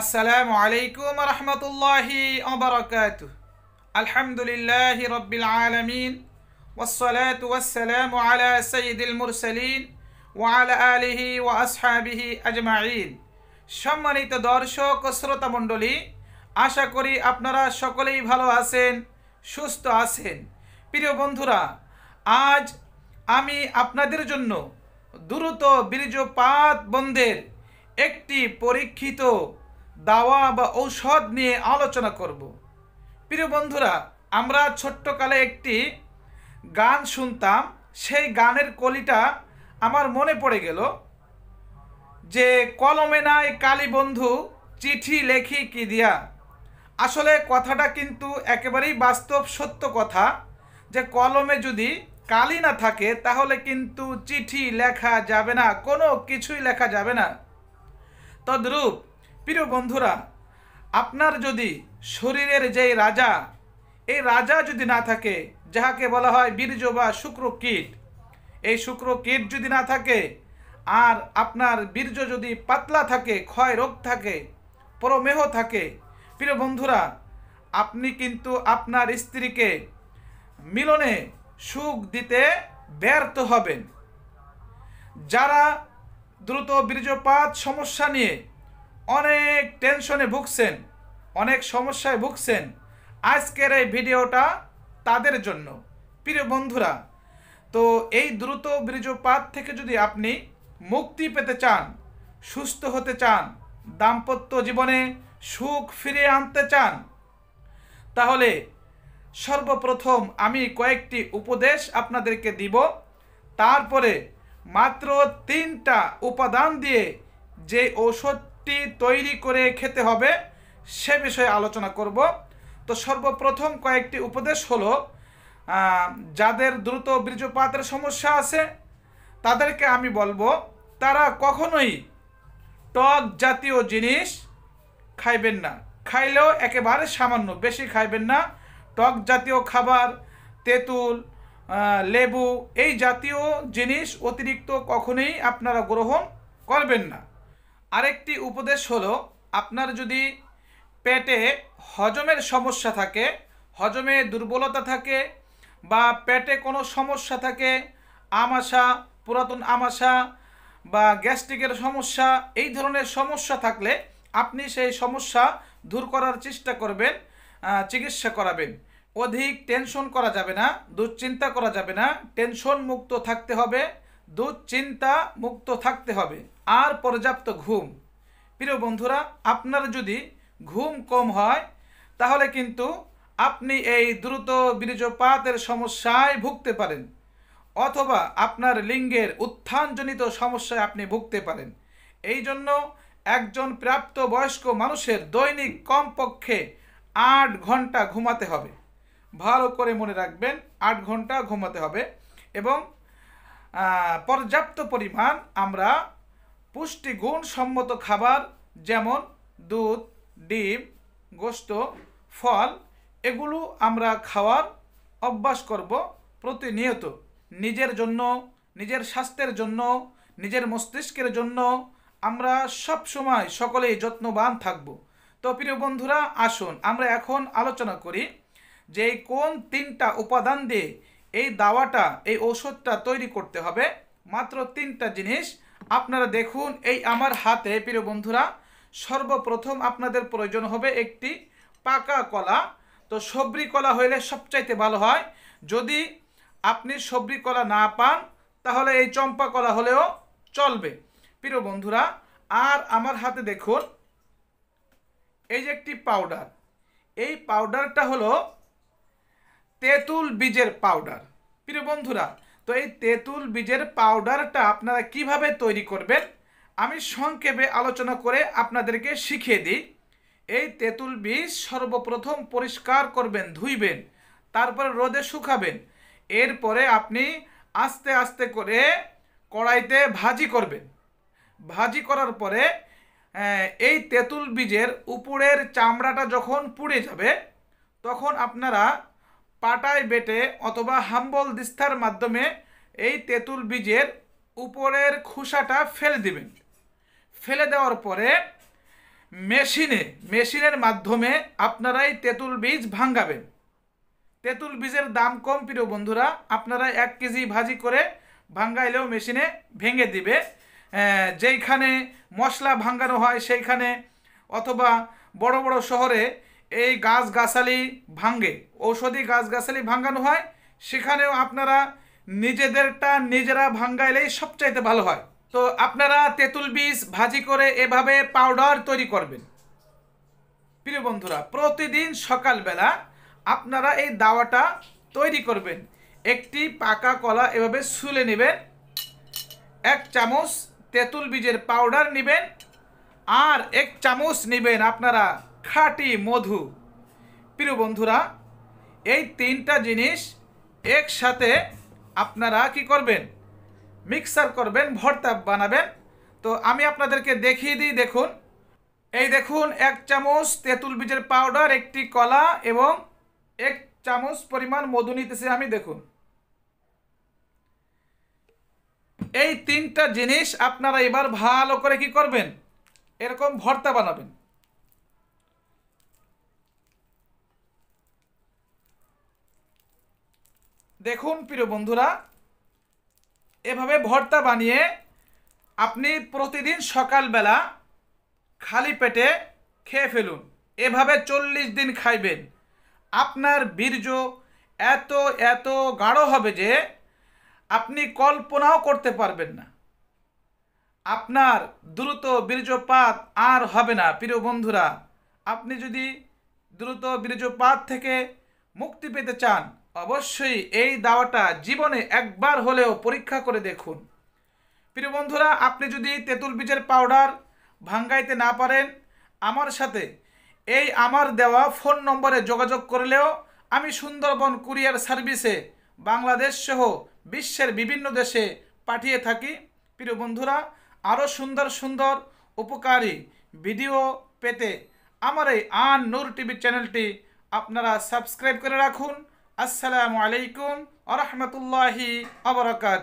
আসসালামু আলাইকুম রহমতুল্লাহি অবরকাত আলহামদুলিল্লাহ রব্বিল আলমিন والصلاة والسلام على سيد المرسلين وعلى آله وأصحابه أجمعين সম্মানিত দর্শক ও শ্রোতা মণ্ডলী আশা করি আপনারা সকলেই ভালো আছেন সুস্থ আছেন প্রিয় বন্ধুরা আজ আমি আপনাদের জন্য দ্রুত বীর্যপাত বন্ধের একটি পরীক্ষিত দাওয়া বা ঔষধ নিয়ে আলোচনা করব প্রিয় বন্ধুরা আমরা ছোট্টকালে একটি গান শুনতাম সেই গানের কলিটা আমার মনে পড়ে গেল যে কলমে নাই কালী বন্ধু চিঠি লেখি কি দিয়া আসলে কথাটা কিন্তু একেবারেই বাস্তব সত্য কথা যে কলমে যদি কালি না থাকে তাহলে কিন্তু চিঠি লেখা যাবে না কোনো কিছুই লেখা যাবে না তদ্রূপ প্রিয় বন্ধুরা আপনার যদি শরীরের যে রাজা এই রাজা যদি না থাকে যাহাকে বলা হয় বীর্য বা শুক্র কীট এই শুক্র কীট যদি না থাকে আর আপনার বীর্য যদি পাতলা থাকে ক্ষয় রোগ থাকে প্রমেহ থাকে প্রিয় বন্ধুরা আপনি কিন্তু আপনার স্ত্রীকে মিলনে সুখ দিতে ব্যর্থ হবেন যারা দ্রুত বীর্যপাত সমস্যা নিয়ে অনেক টেনশনে ভুগছেন অনেক সমস্যায় ভুগছেন আজকের এই ভিডিওটা তাদের জন্য প্রিয় বন্ধুরা তো এই দ্রুত বীর্যপাত থেকে যদি আপনি মুক্তি পেতে চান সুস্থ হতে চান দাম্পত্য জীবনে সুখ ফিরে আনতে চান তাহলে সর্বপ্রথম আমি কয়েকটি উপদেশ আপনাদেরকে দিব তারপরে মাত্র তিনটা উপাদান দিয়ে যে ঔষধ ঘরটি তৈরি করে খেতে হবে সে বিষয়ে আলোচনা করব তো সর্বপ্রথম কয়েকটি উপদেশ হলো যাদের দ্রুত বীর্যপাতের সমস্যা আছে তাদেরকে আমি বলবো তারা কখনোই টক জাতীয় জিনিস খাইবেন না খাইলেও একেবারে সামান্য বেশি খাইবেন না টক জাতীয় খাবার তেঁতুল লেবু এই জাতীয় জিনিস অতিরিক্ত কখনোই আপনারা গ্রহণ করবেন না আরেকটি উপদেশ হলো আপনার যদি পেটে হজমের সমস্যা থাকে হজমে দুর্বলতা থাকে বা পেটে কোনো সমস্যা থাকে আমাশা পুরাতন আমাশা বা গ্যাস্ট্রিকের সমস্যা এই ধরনের সমস্যা থাকলে আপনি সেই সমস্যা দূর করার চেষ্টা করবেন চিকিৎসা করাবেন অধিক টেনশন করা যাবে না দুশ্চিন্তা করা যাবে না টেনশন মুক্ত থাকতে হবে দুশ্চিন্তা মুক্ত থাকতে হবে আর পর্যাপ্ত ঘুম প্রিয় বন্ধুরা আপনার যদি ঘুম কম হয় তাহলে কিন্তু আপনি এই দ্রুত বীর্যপাতের সমস্যায় ভুগতে পারেন অথবা আপনার লিঙ্গের উত্থানজনিত সমস্যায় আপনি ভুগতে পারেন এই জন্য একজন প্রাপ্ত বয়স্ক মানুষের দৈনিক কমপক্ষে আট ঘন্টা ঘুমাতে হবে ভালো করে মনে রাখবেন আট ঘন্টা ঘুমাতে হবে এবং পর্যাপ্ত পরিমাণ আমরা পুষ্টিগুণসম্মত সম্মত খাবার যেমন দুধ ডিম গোস্ত ফল এগুলো আমরা খাওয়ার অভ্যাস করব প্রতিনিয়ত নিজের জন্য নিজের স্বাস্থ্যের জন্য নিজের মস্তিষ্কের জন্য আমরা সব সময় সকলেই যত্নবান থাকব তো প্রিয় বন্ধুরা আসুন আমরা এখন আলোচনা করি যে কোন তিনটা উপাদান দিয়ে এই দাওয়াটা এই ঔষধটা তৈরি করতে হবে মাত্র তিনটা জিনিস আপনারা দেখুন এই আমার হাতে প্রিয় বন্ধুরা সর্বপ্রথম আপনাদের প্রয়োজন হবে একটি পাকা কলা তো সবরি কলা হইলে সবচাইতে ভালো হয় যদি আপনি সবরি কলা না পান তাহলে এই চম্পা কলা হলেও চলবে প্রিয় বন্ধুরা আর আমার হাতে দেখুন এই যে একটি পাউডার এই পাউডারটা হলো তেঁতুল বীজের পাউডার প্রিয় বন্ধুরা তো এই তেঁতুল বীজের পাউডারটা আপনারা কিভাবে তৈরি করবেন আমি সংক্ষেপে আলোচনা করে আপনাদেরকে শিখিয়ে দিই এই তেঁতুল বীজ সর্বপ্রথম পরিষ্কার করবেন ধুইবেন তারপরে রোদে শুকাবেন এরপরে আপনি আস্তে আস্তে করে কড়াইতে ভাজি করবেন ভাজি করার পরে এই তেঁতুল বীজের উপরের চামড়াটা যখন পুড়ে যাবে তখন আপনারা পাটায় বেটে অথবা হাম্বল দিস্তার মাধ্যমে এই তেঁতুল বীজের উপরের খোসাটা ফেলে দিবেন ফেলে দেওয়ার পরে মেশিনে মেশিনের মাধ্যমে আপনারা এই তেঁতুল বীজ ভাঙ্গাবেন তেঁতুল বীজের দাম কম প্রিয় বন্ধুরা আপনারা এক কেজি ভাজি করে ভাঙ্গাইলেও মেশিনে ভেঙে দিবে যেইখানে মশলা ভাঙ্গানো হয় সেইখানে অথবা বড় বড় শহরে এই গাছগাছালি ভাঙ্গে ঔষধি গাছগাছালি ভাঙ্গানো হয় সেখানেও আপনারা নিজেদেরটা নিজেরা ভাঙ্গাইলেই সবচাইতে ভালো হয় তো আপনারা তেঁতুল বীজ ভাজি করে এভাবে পাউডার তৈরি করবেন প্রিয় বন্ধুরা প্রতিদিন সকালবেলা আপনারা এই দাওয়াটা তৈরি করবেন একটি পাকা কলা এভাবে শুলে নেবেন এক চামচ তেঁতুল বীজের পাউডার নেবেন আর এক চামচ নেবেন আপনারা খাঁটি মধু প্রিয় বন্ধুরা এই তিনটা জিনিস একসাথে আপনারা কি করবেন মিক্সার করবেন ভর্তা বানাবেন তো আমি আপনাদেরকে দেখিয়ে দিই দেখুন এই দেখুন এক চামচ তেঁতুল বীজের পাউডার একটি কলা এবং এক চামচ পরিমাণ মধু নিতেছে আমি দেখুন এই তিনটা জিনিস আপনারা এবার ভালো করে কি করবেন এরকম ভর্তা বানাবেন দেখুন প্রিয় বন্ধুরা এভাবে ভর্তা বানিয়ে আপনি প্রতিদিন সকালবেলা খালি পেটে খেয়ে ফেলুন এভাবে চল্লিশ দিন খাইবেন আপনার বীর্য এত এত গাঢ় হবে যে আপনি কল্পনাও করতে পারবেন না আপনার দ্রুত বীর্যপাত আর হবে না প্রিয় বন্ধুরা আপনি যদি দ্রুত বীর্যপাত থেকে মুক্তি পেতে চান অবশ্যই এই দাওয়াটা জীবনে একবার হলেও পরীক্ষা করে দেখুন প্রিয় বন্ধুরা আপনি যদি তেঁতুল বীজের পাউডার ভাঙ্গাইতে না পারেন আমার সাথে এই আমার দেওয়া ফোন নম্বরে যোগাযোগ করলেও আমি সুন্দরবন কুরিয়ার সার্ভিসে বাংলাদেশ সহ বিশ্বের বিভিন্ন দেশে পাঠিয়ে থাকি প্রিয় বন্ধুরা আরও সুন্দর সুন্দর উপকারী ভিডিও পেতে আমার এই আন নূর টিভি চ্যানেলটি আপনারা সাবস্ক্রাইব করে রাখুন আসসালামু আলাইকুম আ রহমতুল্লাহি